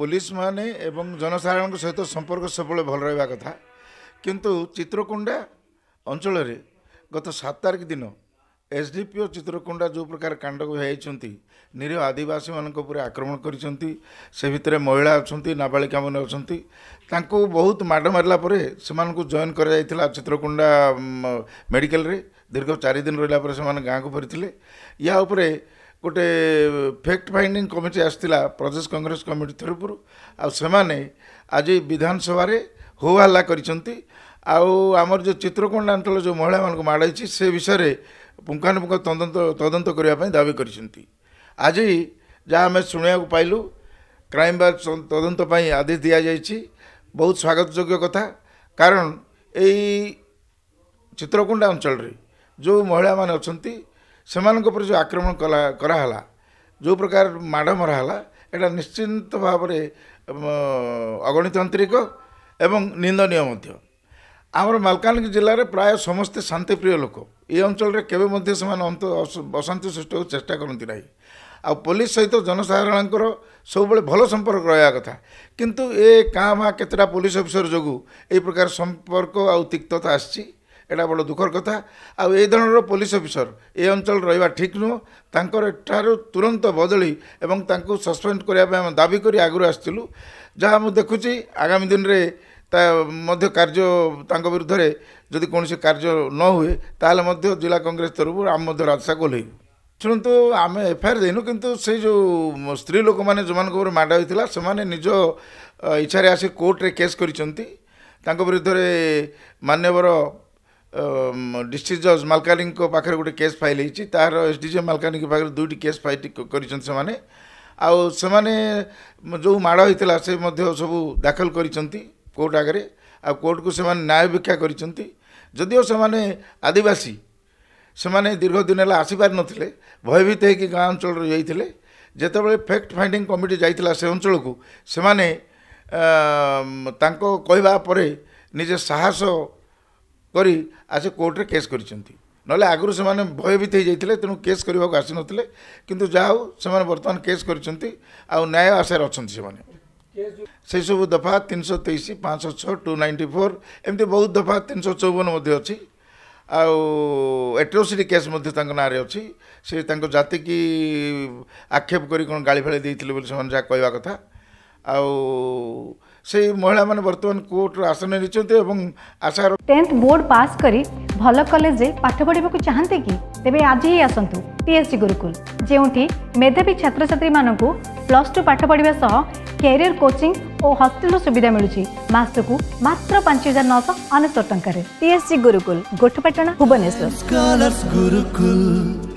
police ମାନେ ଏବଂ ଜନସାଧାରଣଙ୍କ ସହିତ ସମ୍ପର୍କ ସବୁବେଳେ ଭଲ ରହିବା କଥା କିନ୍ତୁ ଚିତ୍ରକୁଣ୍ଡା ଅଞ୍ଚଳରେ ଗତ ସାତ ତାରିଖ ଦିନ S D P O Chitrakonda ଯେଉଁ ପ୍ରକାର କାଣ୍ଡ ହେଇଛନ୍ତି ନିରୀହ ଆଦିବାସୀମାନଙ୍କ ଉପରେ ଆକ୍ରମଣ କରିଛନ୍ତି ସେ ଭିତରେ ମହିଳା ଅଛନ୍ତି ନାବାଳିକାମାନେ ଅଛନ୍ତି ତାଙ୍କୁ ବହୁତ ମାଡ଼ ମାରିଲା ପରେ ସେମାନଙ୍କୁ ଜଏନ୍ କରାଯାଇଥିଲା ଚିତ୍ରକୁଣ୍ଡା ମେଡ଼ିକାଲରେ ଦୀର୍ଘ ଚାରିଦିନ ରହିଲା ପରେ ସେମାନେ ଗାଁକୁ ଫେରିଥିଲେ ଏହା ଉପରେ ଗୋଟେ ଫ୍ୟାକ୍ଟ ଫାଇଣ୍ଡିଂ କମିଟି ଆସିଥିଲା ପ୍ରଦେଶ କଂଗ୍ରେସ କମିଟି ତରଫରୁ ଆଉ ସେମାନେ ଆଜି ବିଧାନସଭାରେ ହୋ ହୋହାଲ୍ଲା କରିଛନ୍ତି ଆଉ ଆମର ଯେଉଁ ଚିତ୍ରକୋଣ୍ଡା ଅଞ୍ଚଳ ଯେଉଁ ମହିଳାମାନଙ୍କୁ ମାଡ଼ାଇଛି ସେ ବିଷୟରେ ପୁଙ୍ଖାନୁପୁଙ୍ଖ ତଦନ୍ତ ତଦନ୍ତ କରିବା ପାଇଁ ଦାବି କରିଛନ୍ତି ଆଜି ଯାହା ଆମେ ଶୁଣିବାକୁ ପାଇଲୁ କ୍ରାଇମବ୍ରାଞ୍ଚ ତଦନ୍ତ ପାଇଁ ଆଦେଶ ଦିଆଯାଇଛି ବହୁତ ସ୍ୱାଗତଯୋଗ୍ୟ କଥା କାରଣ ଏଇ ଚିତ୍ରକୋଣ୍ଡା ଅଞ୍ଚଳରେ ଯେଉଁ ମହିଳାମାନେ ଅଛନ୍ତି ସେମାନଙ୍କ ଉପରେ ଯେଉଁ ଆକ୍ରମଣ କଲା କରାହେଲା ଯେଉଁ ପ୍ରକାର ମାଡ଼ ମରାହେଲା ଏଇଟା ନିଶ୍ଚିନ୍ତ ଭାବରେ ଅଗଣିତାନ୍ତ୍ରିକ ଏବଂ ନିନ୍ଦନୀୟ ମଧ୍ୟ ଆମର ମାଲକାନଗିରି ଜିଲ୍ଲାରେ ପ୍ରାୟ ସମସ୍ତେ ଶାନ୍ତିପ୍ରିୟ ଲୋକ ଏ ଅଞ୍ଚଳରେ କେବେ ମଧ୍ୟ ସେମାନେ ଅନ୍ତ ଅଶାନ୍ତି ସୃଷ୍ଟି ହେବାକୁ ଚେଷ୍ଟା କରନ୍ତି ନାହିଁ ଆଉ ପୋଲିସ ସହିତ ଜନସାଧାରଣଙ୍କର ସବୁବେଳେ ଭଲ ସମ୍ପର୍କ ରହିବା କଥା କିନ୍ତୁ ଏ କାଁ ମା କେତେଟା ପୋଲିସ ଅଫିସର ଯୋଗୁଁ ଏହି ପ୍ରକାର ସମ୍ପର୍କ ଆଉ ତିକ୍ତତା ଆସିଛି ଏଇଟା ବଡ଼ ଦୁଃଖର କଥା ଆଉ ଏ ଧରଣର ପୋଲିସ ଅଫିସର ଏ ଅଞ୍ଚଳ ରହିବା ଠିକ୍ ନୁହଁ ତାଙ୍କର ଏଠାରୁ ତୁରନ୍ତ ବଦଳି ଏବଂ ତାଙ୍କୁ ସସ୍ପେଣ୍ଡ କରିବା ପାଇଁ ଆମେ ଦାବି କରି ଆଗରୁ ଆସିଥିଲୁ ଯାହା ମୁଁ ଦେଖୁଛି ଆଗାମୀ ଦିନରେ ତା ମଧ୍ୟ କାର୍ଯ୍ୟ ତାଙ୍କ ବିରୁଦ୍ଧରେ ଯଦି କୌଣସି କାର୍ଯ୍ୟ ନ ହୁଏ ତାହେଲେ ମଧ୍ୟ ଜିଲ୍ଲା କଂଗ୍ରେସ ତରଫରୁ ଆମେ ମଧ୍ୟ ରାଜସାକୁ ଓହ୍ଲେଇବୁ ଶୁଣନ୍ତୁ ଆମେ ଏଫଆଇଆର୍ ଦେଇନୁ କିନ୍ତୁ ସେଇ ଯେଉଁ ସ୍ତ୍ରୀ ଲୋକମାନେ ଯେଉଁମାନଙ୍କ ଉପରେ ମାଡ଼ ହୋଇଥିଲା ସେମାନେ ନିଜ ଇଚ୍ଛାରେ ଆସି କୋର୍ଟରେ କେସ୍ କରିଛନ୍ତି ତାଙ୍କ ବିରୁଦ୍ଧରେ ମାନ୍ୟବର ଡିଷ୍ଟ୍ରିକ୍ଟ ଜଜ୍ ମାଲକାନିଙ୍କ ପାଖରେ ଗୋଟେ କେସ୍ ଫାଇଲ୍ ହେଇଛି ତାହାର ଏସ୍ ଡି ଜି ମାଲକାନିଙ୍କ ପାଖରେ ଦୁଇଟି କେସ୍ ଫାଇଲ୍ କରିଛନ୍ତି ସେମାନେ ଆଉ ସେମାନେ ଯେଉଁ ମାଡ଼ ହେଇଥିଲା ସେ ମଧ୍ୟ ସବୁ ଦାଖଲ କରିଛନ୍ତି କୋର୍ଟ ଆଗରେ ଆଉ କୋର୍ଟକୁ ସେମାନେ ନ୍ୟାୟ ଭିକ୍ଷା କରିଛନ୍ତି ଯଦିଓ ସେମାନେ ଆଦିବାସୀ ସେମାନେ ଦୀର୍ଘ ଦିନ ହେଲା ଆସିପାରିନଥିଲେ ଭୟଭୀତ ହେଇକି ଗାଁ ଅଞ୍ଚଳରେ ଯାଇଥିଲେ ଯେତେବେଳେ ଫ୍ୟାକ୍ଟ ଫାଇଣ୍ଡିଂ କମିଟି ଯାଇଥିଲା ସେ ଅଞ୍ଚଳକୁ ସେମାନେ ତାଙ୍କ କହିବା ପରେ ନିଜେ ସାହସ କରି ଆସି କୋର୍ଟରେ କେସ୍ କରିଛନ୍ତି ନହେଲେ ଆଗରୁ ସେମାନେ ଭୟଭୀତ ହୋଇଯାଇଥିଲେ ତେଣୁ କେସ୍ କରିବାକୁ ଆସିନଥିଲେ କିନ୍ତୁ ଯାହା ହଉ ସେମାନେ ବର୍ତ୍ତମାନ କେସ୍ କରିଛନ୍ତି ଆଉ ନ୍ୟାୟ ଆଶାରେ ଅଛନ୍ତି ସେମାନେ ସେସବୁ ଦଫା ତିନିଶହ ତେଇଶ ପାଞ୍ଚଶହ ଛଅ ଟୁ ନାଇଣ୍ଟି ଫୋର୍ ଏମିତି ବହୁତ ଦଫା ତିନିଶହ ଚଉବନ ମଧ୍ୟ ଅଛି ଆଉ ଏଟ୍ରୋସିଟି କେସ୍ ମଧ୍ୟ ତାଙ୍କ ନାଁରେ ଅଛି ସେ ତାଙ୍କ ଜାତିକି ଆକ୍ଷେପ କରି କ'ଣ ଗାଳିଫାଳି ଦେଇଥିଲେ ବୋଲି ସେମାନେ ଯାହା କହିବା କଥା ଆଉ সেই মহিলা মান বর্তমান কোট আসন নিচন্ত এবং আশাৰ 10th বৰ্ড পাস কৰি ভাল কলেজে পাঠ পঢ়িবକୁ চাহন্তি কি তেবে আজিহে আসন্তু টিএসসি গৰুকুল যেউটি মেধাৱী ছাত্র ছাত্ৰী মানক প্লাস 2 পাঠ পঢ়িবা সহ কেৰিয়াৰ কোচিং অৰ হস্তৰ সুবিধা মিলুচি মাস্তকুক মাত্ৰ 5999 টকাৰে টিএসসি গৰুকুল গোঠপটনা ভুবনেশ্বর স্কোলাৰস গৰুকুল